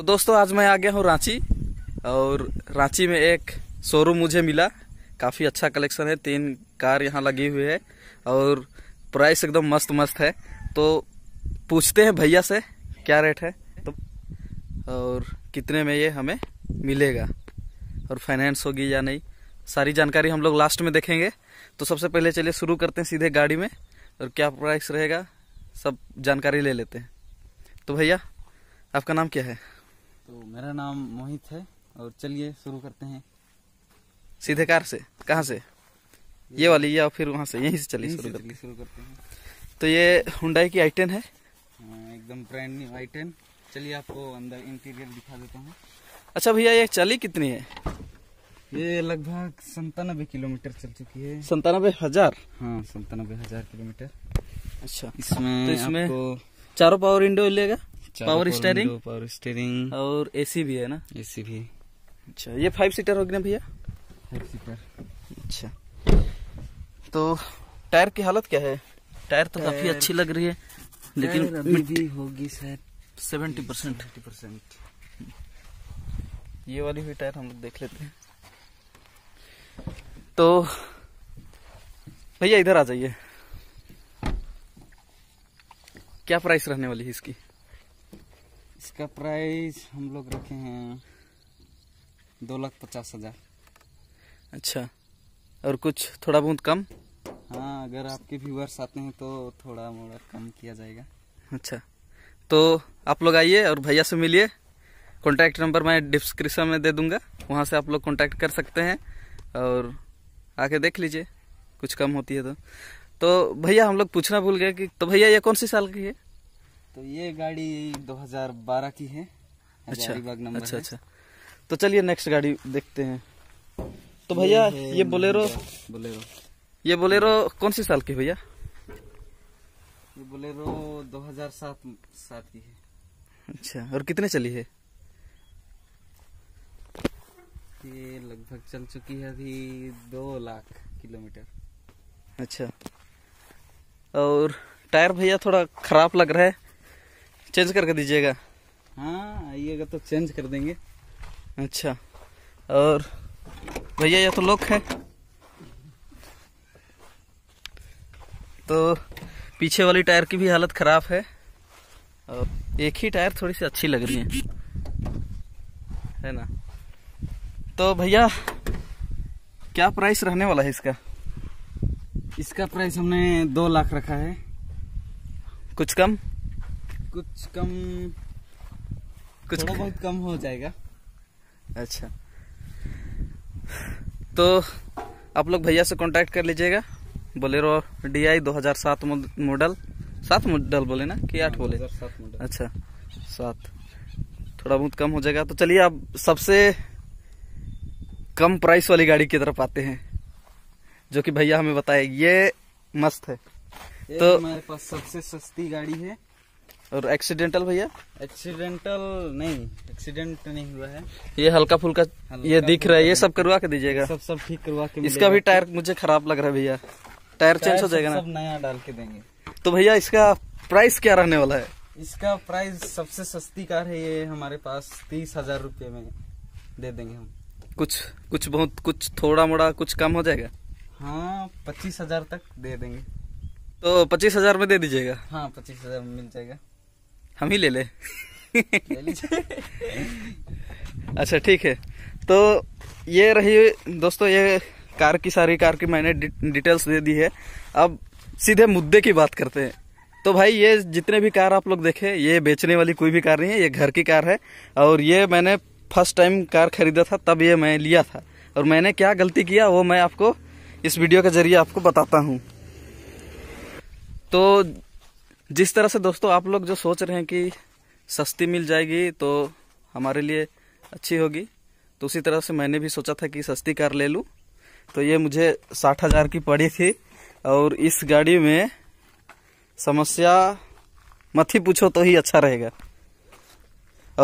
तो दोस्तों आज मैं आ गया हूँ रांची और रांची में एक शोरूम मुझे मिला काफ़ी अच्छा कलेक्शन है तीन कार यहाँ लगी हुई है और प्राइस एकदम मस्त मस्त है तो पूछते हैं भैया से क्या रेट है तो और कितने में ये हमें मिलेगा और फाइनेंस होगी या नहीं सारी जानकारी हम लोग लास्ट में देखेंगे तो सबसे पहले चलिए शुरू करते हैं सीधे गाड़ी में और क्या प्राइस रहेगा सब जानकारी ले लेते हैं तो भैया आपका नाम क्या है तो मेरा नाम मोहित है और चलिए शुरू करते हैं सीधे कार से कहाँ से ये वाली या फिर वहाँ से यहीं से चलिए शुरू करते हैं तो ये हुंडाई की आई टेन है हाँ, एकदम ब्रांड न्यू आई टेन चलिए आपको अंदर इंटीरियर दिखा देता हूँ अच्छा भैया ये चली कितनी है ये लगभग संतानबे किलोमीटर चल चुकी है संतानबे हजार हाँ संतानबे हजार किलोमीटर अच्छा इसमें तो इसमें चारों पावर विंडो लेगा पावर स्टेरिंग पावर स्टेरिंग और एसी भी है ना एसी भी अच्छा ये फाइव सीटर हो ना भैया फाइव सीटर अच्छा तो टायर की हालत क्या है टायर तो काफी अच्छी लग रही है लेकिन अभी होगी शायद सेवेंटी परसेंट परसेंट ये वाली हुई टायर हम लोग देख लेते हैं तो भैया इधर आ जाइए क्या प्राइस रहने वाली है इसकी इसका प्राइस हम लोग रखे हैं दो लाख पचास हजार अच्छा और कुछ थोड़ा बहुत कम हाँ अगर आपके व्यूवर्स आते हैं तो थोड़ा मोड़ा कम किया जाएगा अच्छा तो आप लोग आइए और भैया से मिलिए कॉन्टैक्ट नंबर मैं डिस्क्रिप्शन में दे दूंगा वहाँ से आप लोग कॉन्टैक्ट कर सकते हैं और आके देख लीजिए कुछ कम होती है तो तो भैया हम लोग पूछना भूल गए कि तो भैया ये कौन सी साल की है तो ये गाड़ी 2012 की है अच्छा, अच्छा। नंबर अच्छा अच्छा तो चलिए नेक्स्ट गाड़ी देखते हैं तो भैया ये, ये बोलेरो बोलेरो ये बोलेरो कौन सी साल की भैया ये बोलेरो 2007 सात की है अच्छा और कितने चली है ये लगभग चल चुकी है अभी दो लाख किलोमीटर अच्छा और टायर भैया थोड़ा खराब लग रहा है चेंज करके दीजिएगा हाँ आइएगा तो चेंज कर देंगे अच्छा और भैया यह तो लॉक है तो पीछे वाली टायर की भी हालत ख़राब है और एक ही टायर थोड़ी सी अच्छी लग रही है है ना तो भैया क्या प्राइस रहने वाला है इसका इसका प्राइस हमने दो लाख रखा है कुछ कम कुछ कम कुछ थोड़ा बहुत कम हो जाएगा अच्छा तो आप लोग भैया से कांटेक्ट कर लीजिएगा बोलेरो डी आई दो हजार सात मॉडल सात मॉडल बोले ना कि आठ हाँ, बोले अच्छा सात थोड़ा बहुत कम हो जाएगा तो चलिए आप सबसे कम प्राइस वाली गाड़ी की तरफ आते हैं जो कि भैया हमें बताए ये मस्त है तो हमारे पास सबसे सस्ती गाड़ी है और एक्सीडेंटल भैया एक्सीडेंटल नहीं एक्सीडेंट नहीं हुआ है ये हल्का फुल्का ये दिख रहा है ये सब करवा के दीजिएगा सब सब ठीक करवा के इसका भी टायर मुझे खराब लग रहा है भैया टायर चेंज हो जाएगा ना सब नया डाल के देंगे तो भैया इसका प्राइस क्या रहने वाला है इसका प्राइस सबसे सस्ती कार है ये हमारे पास तीस हजार रूपये में दे देंगे हम कुछ कुछ बहुत कुछ थोड़ा मोड़ा कुछ कम हो जाएगा हाँ पच्चीस हजार तक दे देंगे तो पच्चीस हजार में दे दीजिएगा हाँ पच्चीस हजार में मिल जाएगा हम ही ले ले, अच्छा ठीक है तो ये रही दोस्तों ये कार की सारी कार की मैंने डिटेल्स दे दी है अब सीधे मुद्दे की बात करते हैं तो भाई ये जितने भी कार आप लोग देखे ये बेचने वाली कोई भी कार नहीं है ये घर की कार है और ये मैंने फर्स्ट टाइम कार खरीदा था तब ये मैं लिया था और मैंने क्या गलती किया वो मैं आपको इस वीडियो के जरिए आपको बताता हूँ तो जिस तरह से दोस्तों आप लोग जो सोच रहे हैं कि सस्ती मिल जाएगी तो हमारे लिए अच्छी होगी तो उसी तरह से मैंने भी सोचा था कि सस्ती कार ले लूँ तो ये मुझे साठ हज़ार की पड़ी थी और इस गाड़ी में समस्या मत ही पूछो तो ही अच्छा रहेगा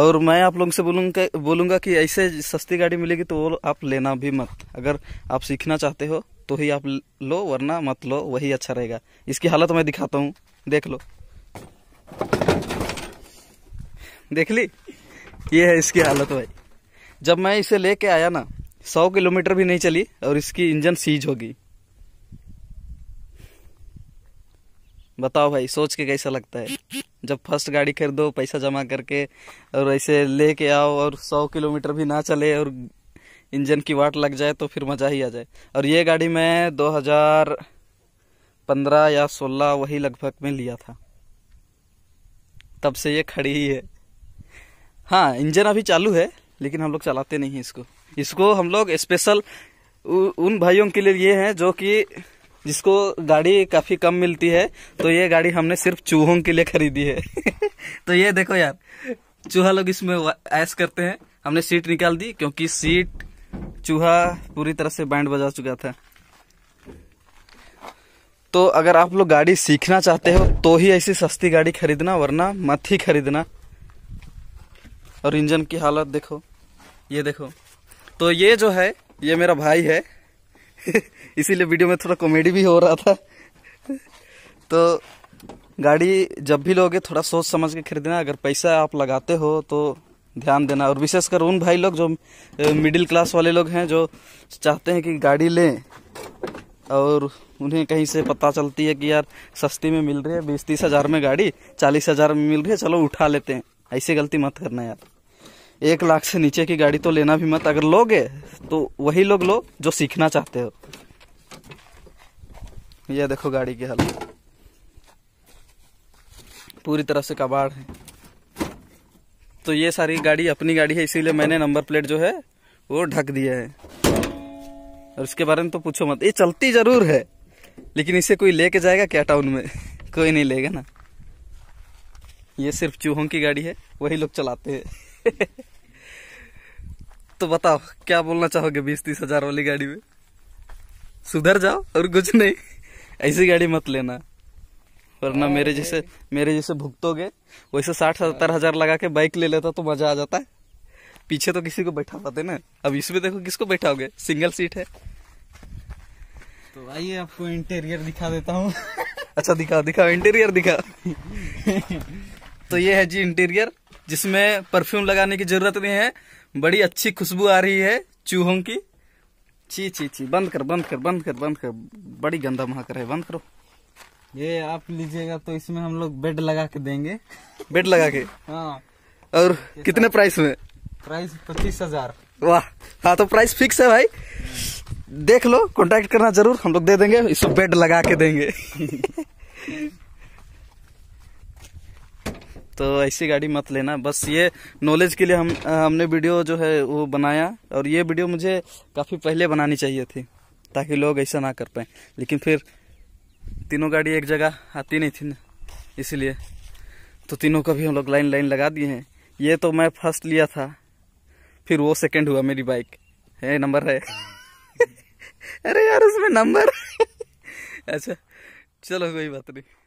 और मैं आप लोगों से बोलूँगा बोलूँगा कि ऐसे सस्ती गाड़ी मिलेगी तो वो आप लेना भी मत अगर आप सीखना चाहते हो तो ही आप लो वरना मत लो वही अच्छा रहेगा इसकी हालत मैं दिखाता हूँ देख लो देख ली ये है इसकी हालत भाई जब मैं इसे लेके आया ना सौ किलोमीटर भी नहीं चली और इसकी इंजन सीज होगी बताओ भाई सोच के कैसा लगता है जब फर्स्ट गाड़ी खरीदो पैसा जमा करके और ऐसे लेके आओ और सौ किलोमीटर भी ना चले और इंजन की वाट लग जाए तो फिर मज़ा ही आ जाए और ये गाड़ी मैं 2015 या 16 वही लगभग में लिया था तब से ये खड़ी ही है हाँ इंजन अभी चालू है लेकिन हम लोग चलाते नहीं हैं इसको इसको हम लोग स्पेशल उन भाइयों के लिए ये है जो कि जिसको गाड़ी काफ़ी कम मिलती है तो ये गाड़ी हमने सिर्फ चूहों के लिए खरीदी है तो ये देखो यार चूहा लोग इसमें ऐश करते हैं हमने सीट निकाल दी क्योंकि सीट चूहा पूरी तरह से बैंड बजा चुका था तो अगर आप लोग गाड़ी सीखना चाहते हो तो ही ऐसी सस्ती गाड़ी खरीदना वरना मत ही खरीदना और इंजन की हालत देखो ये देखो तो ये जो है ये मेरा भाई है इसीलिए वीडियो में थोड़ा कॉमेडी भी हो रहा था तो गाड़ी जब भी लोगे थोड़ा सोच समझ के खरीदना अगर पैसा आप लगाते हो तो ध्यान देना और विशेषकर उन भाई लोग जो मिडिल क्लास वाले लोग हैं जो चाहते हैं कि गाड़ी लें और उन्हें कहीं से पता चलती है कि यार सस्ती में मिल रही है बीस तीस हज़ार में गाड़ी चालीस हज़ार में मिल रही है चलो उठा लेते हैं ऐसी गलती मत करना यार एक लाख से नीचे की गाड़ी तो लेना भी मत अगर लोगे तो वही लोग लो जो सीखना चाहते हो यह देखो गाड़ी की हालत पूरी तरह से कबाड़ है तो ये सारी गाड़ी अपनी गाड़ी है इसीलिए हाँ। मैंने नंबर प्लेट जो है वो ढक दिया है और इसके बारे में तो पूछो मत ये चलती जरूर है लेकिन इसे कोई लेके जाएगा क्या टाउन में कोई नहीं लेगा ना ये सिर्फ चूहों की गाड़ी है वही लोग चलाते हैं तो बताओ क्या बोलना चाहोगे बीस तीस हजार वाली गाड़ी में सुधर जाओ और कुछ नहीं ऐसी गाड़ी मत लेना वरना मेरे जैसे मेरे जैसे भुगतोगे वैसे साठ सत्तर हजार लगा के बाइक ले लेता तो मजा आ जाता है पीछे तो किसी को बैठा पाते ना अब इसमें देखो किसको बैठाओगे सिंगल सीट है तो आइए आपको इंटीरियर दिखा देता हूँ अच्छा दिखा दिखा इंटीरियर दिखा तो ये है जी इंटीरियर जिसमें परफ्यूम लगाने की जरूरत नहीं है बड़ी अच्छी खुशबू आ रही है चूहों की ची ची ची बंद कर बंद कर बंद कर बंद कर बड़ी गंदा महक कर बंद करो ये आप लीजिएगा तो इसमें हम लोग बेड लगा के देंगे बेड लगा के हाँ और कितने प्राइस में प्राइस पच्चीस हजार वाह हाँ तो प्राइस फिक्स है भाई देख लो कांटेक्ट करना जरूर हम लोग दे देंगे इसमें बेड लगा के देंगे तो ऐसी गाड़ी मत लेना बस ये नॉलेज के लिए हम हमने वीडियो जो है वो बनाया और ये वीडियो मुझे काफ़ी पहले बनानी चाहिए थी ताकि लोग ऐसा ना कर पाए लेकिन फिर तीनों गाड़ी एक जगह आती नहीं थी ना इसीलिए तो तीनों का भी हम लोग लाइन लाइन लगा दिए हैं ये तो मैं फर्स्ट लिया था फिर वो सेकंड हुआ मेरी बाइक है नंबर है अरे यार उसमें नंबर अच्छा चलो कोई बात नहीं